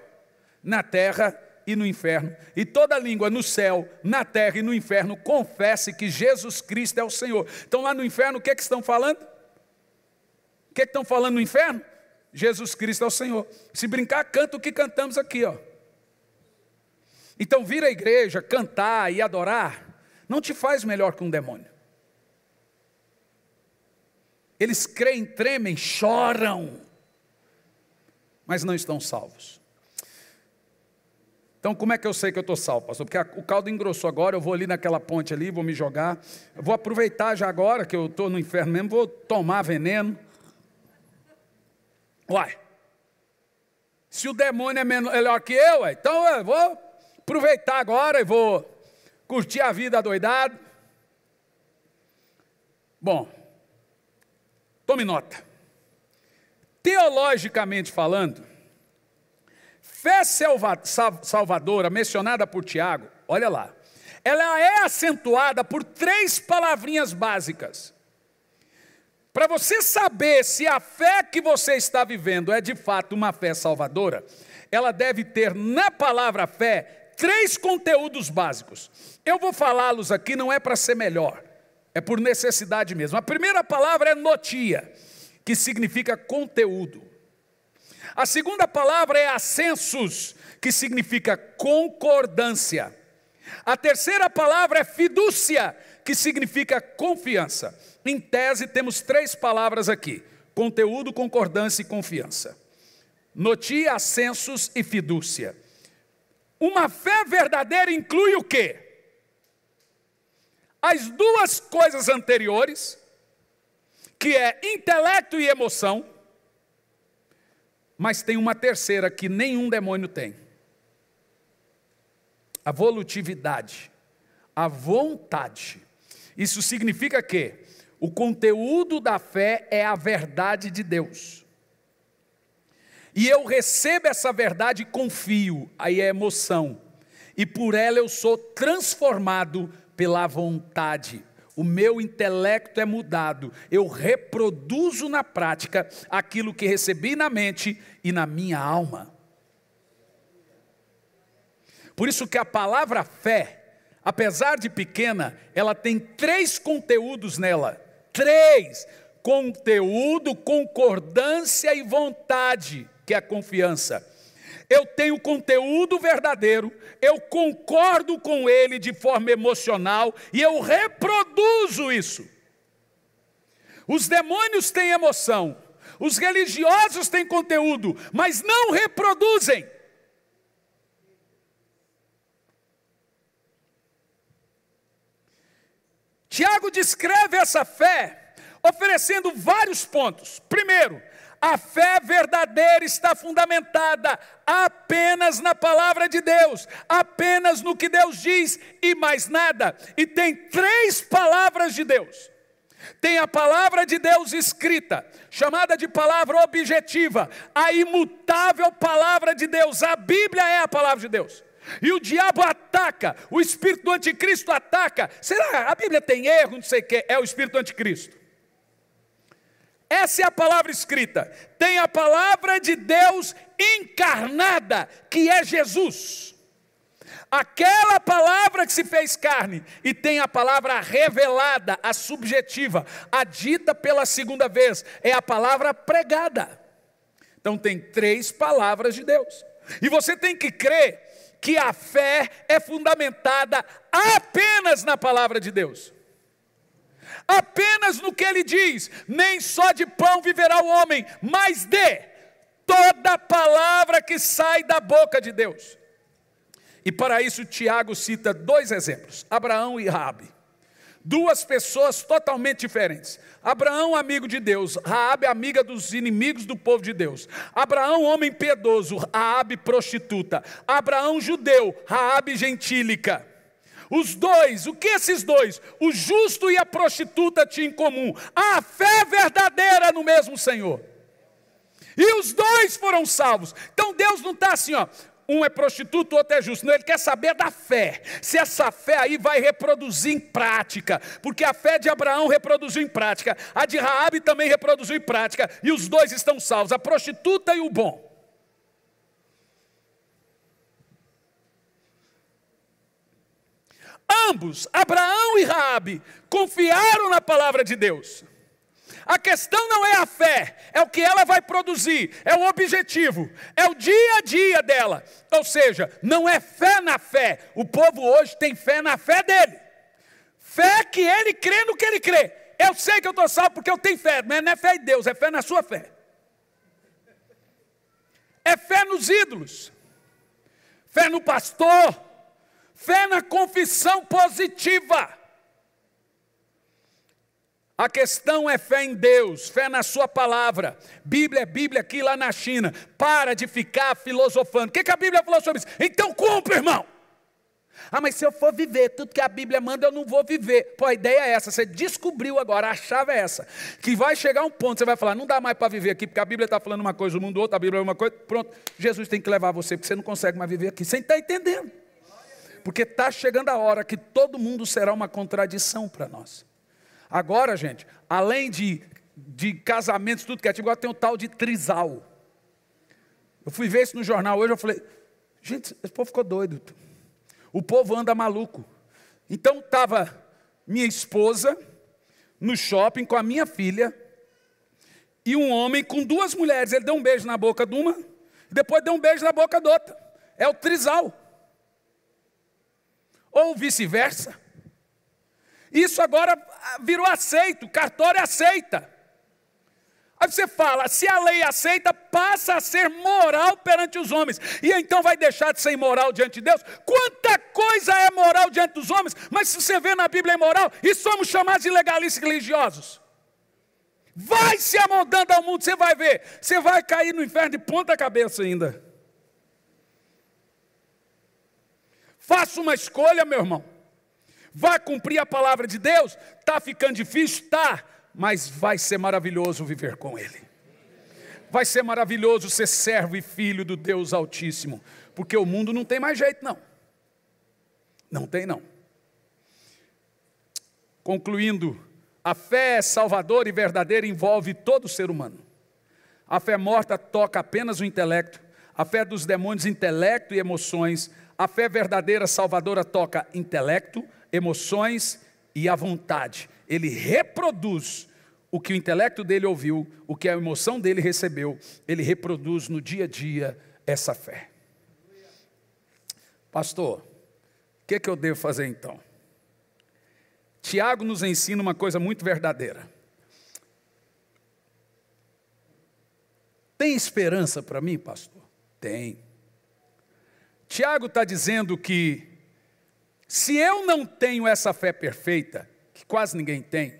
na terra e no inferno, e toda língua no céu, na terra e no inferno confesse que Jesus Cristo é o Senhor. Então lá no inferno o que, é que estão falando? O que, é que estão falando no inferno? Jesus Cristo é o Senhor. Se brincar, canta o que cantamos aqui, ó. Então vir à igreja, cantar e adorar não te faz melhor que um demônio. Eles creem, tremem, choram mas não estão salvos. Então, como é que eu sei que eu estou salvo, pastor? Porque o caldo engrossou agora, eu vou ali naquela ponte ali, vou me jogar. Eu vou aproveitar já agora que eu estou no inferno mesmo, vou tomar veneno. Uai, se o demônio é, é melhor que eu, então eu vou aproveitar agora e vou curtir a vida doidado. Bom, tome nota. Teologicamente falando, fé salva salvadora mencionada por Tiago, olha lá, ela é acentuada por três palavrinhas básicas. Para você saber se a fé que você está vivendo é de fato uma fé salvadora, ela deve ter na palavra fé três conteúdos básicos. Eu vou falá-los aqui, não é para ser melhor, é por necessidade mesmo. A primeira palavra é notia que significa conteúdo. A segunda palavra é ascensus, que significa concordância. A terceira palavra é fidúcia, que significa confiança. Em tese, temos três palavras aqui: conteúdo, concordância e confiança. Notia, ascensos e fidúcia. Uma fé verdadeira inclui o quê? As duas coisas anteriores que é intelecto e emoção, mas tem uma terceira que nenhum demônio tem: a volutividade, a vontade. Isso significa que o conteúdo da fé é a verdade de Deus. E eu recebo essa verdade e confio, aí é emoção. E por ela eu sou transformado pela vontade o meu intelecto é mudado, eu reproduzo na prática aquilo que recebi na mente e na minha alma. Por isso que a palavra fé, apesar de pequena, ela tem três conteúdos nela. Três: conteúdo, concordância e vontade, que é a confiança eu tenho conteúdo verdadeiro, eu concordo com ele de forma emocional e eu reproduzo isso. Os demônios têm emoção, os religiosos têm conteúdo, mas não reproduzem. Tiago descreve essa fé oferecendo vários pontos. Primeiro, a fé verdadeira está fundamentada apenas na palavra de Deus, apenas no que Deus diz e mais nada. E tem três palavras de Deus. Tem a palavra de Deus escrita, chamada de palavra objetiva, a imutável palavra de Deus. A Bíblia é a palavra de Deus. E o diabo ataca, o espírito do anticristo ataca. Será? A Bíblia tem erro, não sei o que, é o espírito do anticristo. Essa é a palavra escrita. Tem a palavra de Deus encarnada, que é Jesus. Aquela palavra que se fez carne, e tem a palavra revelada, a subjetiva, a dita pela segunda vez, é a palavra pregada. Então tem três palavras de Deus. E você tem que crer que a fé é fundamentada apenas na palavra de Deus apenas no que ele diz: nem só de pão viverá o homem, mas de toda palavra que sai da boca de Deus. E para isso, Tiago cita dois exemplos: Abraão e Raabe. Duas pessoas totalmente diferentes. Abraão, amigo de Deus, Raabe, amiga dos inimigos do povo de Deus. Abraão, homem piedoso, Raabe, prostituta. Abraão, judeu, Raabe, gentílica. Os dois, o que esses dois, o justo e a prostituta, tinham em comum? A fé verdadeira no mesmo Senhor. E os dois foram salvos. Então Deus não está assim, ó. Um é prostituto, o outro é justo. Não, ele quer saber da fé. Se essa fé aí vai reproduzir em prática. Porque a fé de Abraão reproduziu em prática. A de Raabe também reproduziu em prática. E os dois estão salvos, a prostituta e o bom. Ambos, Abraão e Raabe, confiaram na palavra de Deus. A questão não é a fé, é o que ela vai produzir, é o objetivo, é o dia a dia dela. Ou seja, não é fé na fé. O povo hoje tem fé na fé dele. Fé que ele crê no que ele crê. Eu sei que eu estou salvo porque eu tenho fé, mas não é fé em Deus, é fé na sua fé. É fé nos ídolos, fé no pastor, Fé na confissão positiva. A questão é fé em Deus, fé na Sua palavra. Bíblia é Bíblia aqui lá na China. Para de ficar filosofando. O que, que a Bíblia falou sobre isso? Então cumpre, irmão. Ah, mas se eu for viver tudo que a Bíblia manda, eu não vou viver. Pô, a ideia é essa. Você descobriu agora, a chave é essa. Que vai chegar um ponto, você vai falar, não dá mais para viver aqui, porque a Bíblia está falando uma coisa, o mundo outra, a Bíblia é uma coisa. Pronto, Jesus tem que levar você, porque você não consegue mais viver aqui. Você não está entendendo porque está chegando a hora que todo mundo será uma contradição para nós. Agora, gente, além de, de casamentos, tudo que é tipo, agora tem o tal de trisal. Eu fui ver isso no jornal hoje, eu falei, gente, esse povo ficou doido. O povo anda maluco. Então estava minha esposa no shopping com a minha filha e um homem com duas mulheres. Ele deu um beijo na boca de uma, e depois deu um beijo na boca da outra. É o trisal ou vice-versa. Isso agora ah, virou aceito, cartório aceita. Aí você fala, se a lei aceita, passa a ser moral perante os homens, e então vai deixar de ser imoral diante de Deus? Quanta coisa é moral diante dos homens, mas se você vê na Bíblia é moral, e somos chamados de legalistas religiosos. Vai se amoldando ao mundo, você vai ver, você vai cair no inferno de ponta cabeça ainda. Faça uma escolha, meu irmão. Vai cumprir a palavra de Deus? Está ficando difícil? Está, mas vai ser maravilhoso viver com Ele. Vai ser maravilhoso ser servo e filho do Deus Altíssimo, porque o mundo não tem mais jeito, não. Não tem, não. Concluindo, a fé é salvadora e verdadeira envolve todo ser humano. A fé morta toca apenas o intelecto, a fé dos demônios, intelecto e emoções. A fé verdadeira salvadora toca intelecto, emoções e a vontade. Ele reproduz o que o intelecto dele ouviu, o que a emoção dele recebeu, ele reproduz no dia a dia essa fé. Pastor, o que, é que eu devo fazer então? Tiago nos ensina uma coisa muito verdadeira. Tem esperança para mim, pastor? Tem. Tiago está dizendo que se eu não tenho essa fé perfeita, que quase ninguém tem,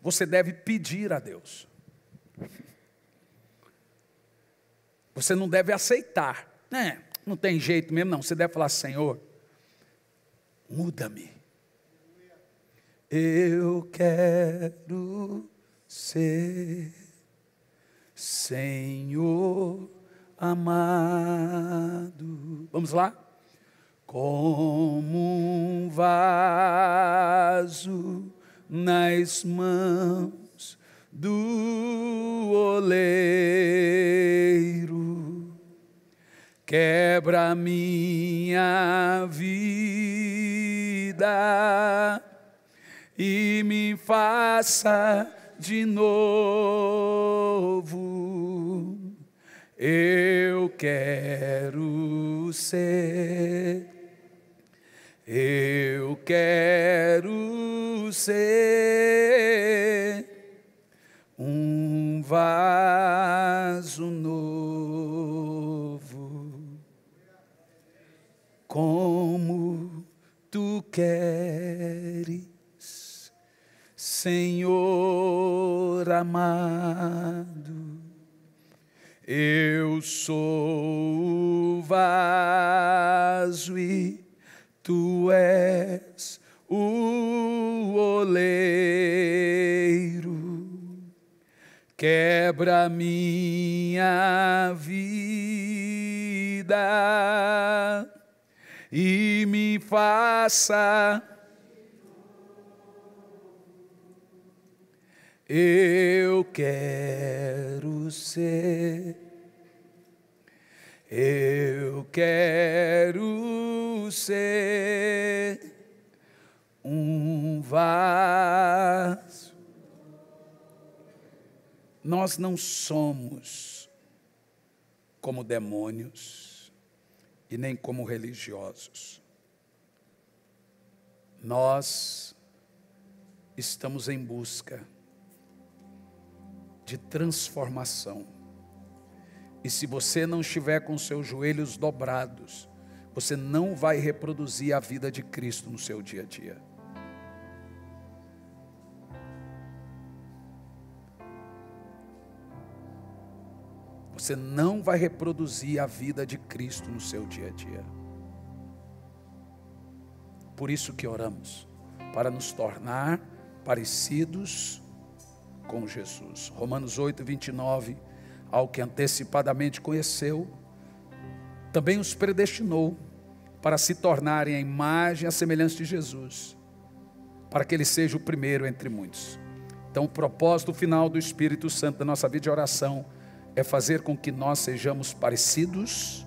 você deve pedir a Deus. Você não deve aceitar. né? não tem jeito mesmo, não. Você deve falar, Senhor, muda-me. Eu quero ser Senhor amado. Vamos lá? Como um vaso nas mãos do oleiro, quebra minha vida e me faça de novo eu quero ser, eu quero ser um vaso novo, como tu queres, Senhor amado eu sou o vaso e tu és o oleiro. Quebra minha vida e me faça. Eu quero ser. Eu quero ser um vaso. Nós não somos como demônios e nem como religiosos. Nós estamos em busca de transformação. E se você não estiver com seus joelhos dobrados, você não vai reproduzir a vida de Cristo no seu dia a dia. Você não vai reproduzir a vida de Cristo no seu dia a dia. Por isso que oramos, para nos tornar parecidos com Jesus. Romanos 8, 29. Ao que antecipadamente conheceu, também os predestinou para se tornarem a imagem e a semelhança de Jesus, para que ele seja o primeiro entre muitos. Então, o propósito final do Espírito Santo da nossa vida de oração é fazer com que nós sejamos parecidos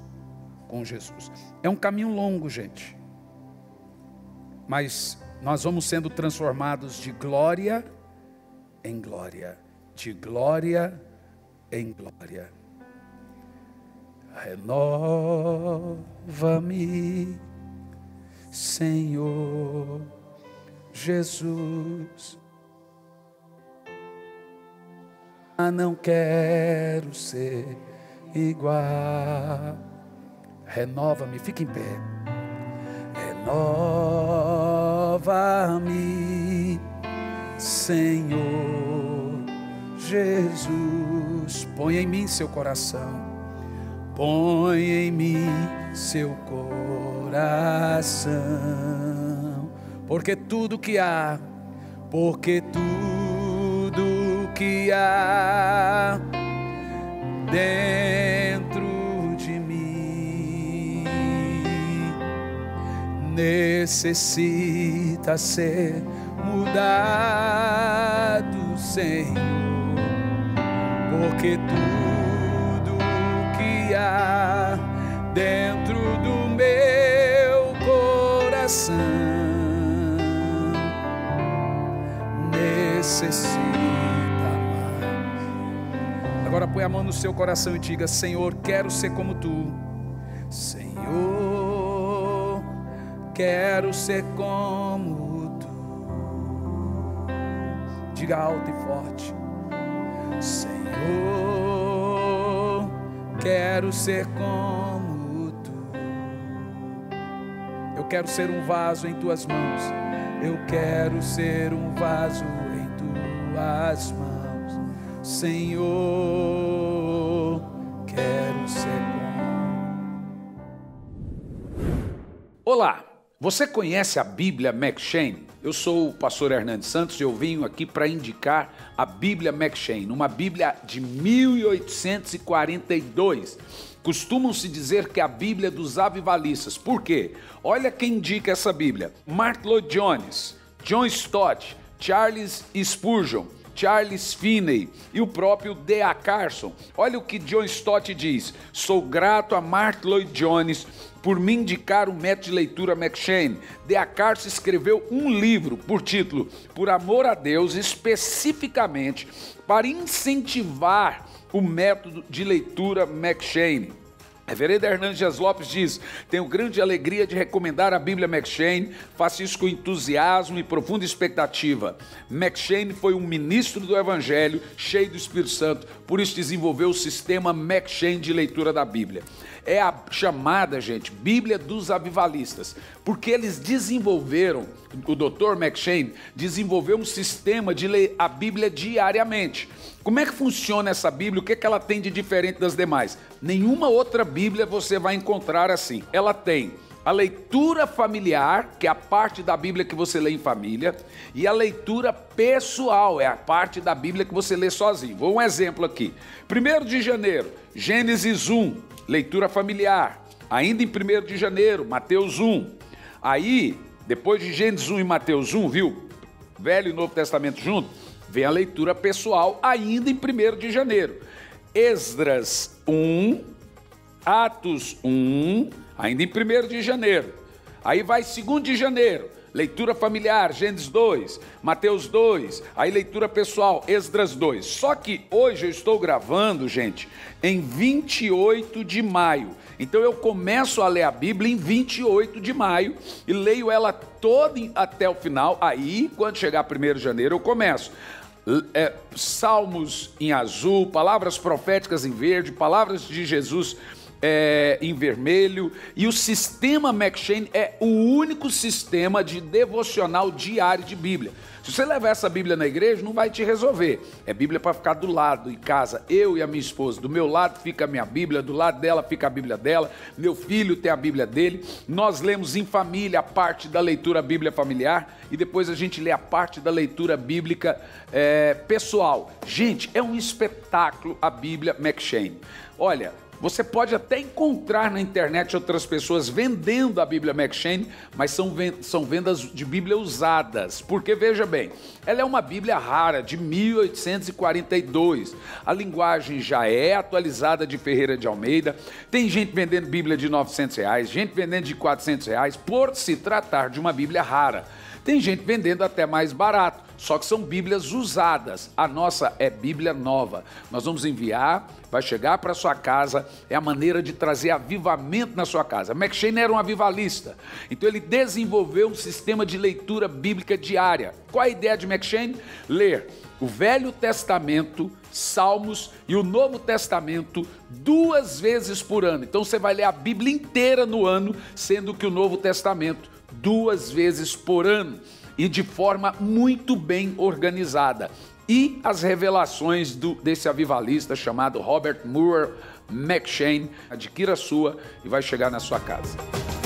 com Jesus. É um caminho longo, gente, mas nós vamos sendo transformados de glória em glória, de glória em glória. Renova-me, Senhor Jesus. Ah, não quero ser igual. Renova-me, fique em pé. Renova-me, Senhor. Jesus, põe em mim seu coração, põe em mim seu coração, porque tudo que há, porque tudo que há dentro de mim necessita ser mudado, Senhor porque tudo que há dentro do meu coração necessita mais. Agora põe a mão no seu coração e diga: Senhor, quero ser como tu. Senhor, quero ser como tu. Diga alto e forte. Senhor. Senhor, quero ser como tu. Eu quero ser um vaso em tuas mãos. Eu quero ser um vaso em tuas mãos, Senhor. Quero ser como. Olá, você conhece a Bíblia McShane? Eu sou o pastor Hernandes Santos e eu vim aqui para indicar a Bíblia McShane, uma Bíblia de 1842. Costumam-se dizer que é a Bíblia dos avivalistas. Por quê? Olha quem indica essa Bíblia: Mark Lloyd Jones, John Stott, Charles Spurgeon, Charles Finney e o próprio D.A. Carson. Olha o que John Stott diz: Sou grato a Mark Lloyd Jones por me indicar o método de leitura McShane. D.A. Carson escreveu um livro por título Por Amor a Deus, especificamente para incentivar o método de leitura McShane. Reverendo Hernandes Lopes diz: Tenho grande alegria de recomendar a Bíblia McShane, faço isso com entusiasmo e profunda expectativa. McShane foi um ministro do Evangelho, cheio do Espírito Santo, por isso desenvolveu o sistema McShane de leitura da Bíblia é a chamada, gente, Bíblia dos Avivalistas, porque eles desenvolveram, o Dr. McShane desenvolveu um sistema de ler a Bíblia diariamente. Como é que funciona essa Bíblia? O que, é que ela tem de diferente das demais? Nenhuma outra Bíblia você vai encontrar assim. Ela tem a leitura familiar, que é a parte da Bíblia que você lê em família, e a leitura pessoal, é a parte da Bíblia que você lê sozinho. Vou um exemplo aqui. 1 de janeiro, Gênesis 1, leitura familiar, ainda em 1 de janeiro, Mateus 1. Aí, depois de Gênesis 1 e Mateus 1, viu? Velho e Novo Testamento junto, vem a leitura pessoal ainda em 1 de janeiro. Esdras 1, Atos 1, ainda em 1 de janeiro. Aí vai 2 de janeiro, leitura familiar, Gênesis 2, Mateus 2, aí leitura pessoal, Esdras 2. Só que hoje eu estou gravando, gente, em 28 de maio. Então eu começo a ler a Bíblia em 28 de maio e leio ela toda até o final. Aí, quando chegar 1 de janeiro, eu começo. É, salmos em azul, palavras proféticas em verde, palavras de Jesus é, em vermelho. E o sistema MacShane é o único sistema de devocional diário de Bíblia. Se você levar essa Bíblia na igreja, não vai te resolver. É Bíblia para ficar do lado em casa. Eu e a minha esposa, do meu lado fica a minha Bíblia, do lado dela fica a Bíblia dela, meu filho tem a Bíblia dele. Nós lemos em família a parte da leitura Bíblia familiar e depois a gente lê a parte da leitura bíblica é, pessoal. Gente, é um espetáculo a Bíblia McShane. Olha, você pode até encontrar na internet outras pessoas vendendo a Bíblia McShane, mas são, são vendas de Bíblia usadas. Porque veja bem, ela é uma Bíblia rara de 1842. A linguagem já é atualizada de Ferreira de Almeida. Tem gente vendendo Bíblia de 900 reais, gente vendendo de 400 reais, por se tratar de uma Bíblia rara. Tem gente vendendo até mais barato. Só que são Bíblias usadas. A nossa é Bíblia nova. Nós vamos enviar, vai chegar para sua casa. É a maneira de trazer avivamento na sua casa. McShane era um avivalista. Então ele desenvolveu um sistema de leitura bíblica diária. Qual a ideia de McShane? Ler o Velho Testamento, Salmos e o Novo Testamento duas vezes por ano. Então você vai ler a Bíblia inteira no ano, sendo que o Novo Testamento duas vezes por ano e de forma muito bem organizada. E as revelações do, desse avivalista chamado Robert Moore McShane. Adquira a sua e vai chegar na sua casa.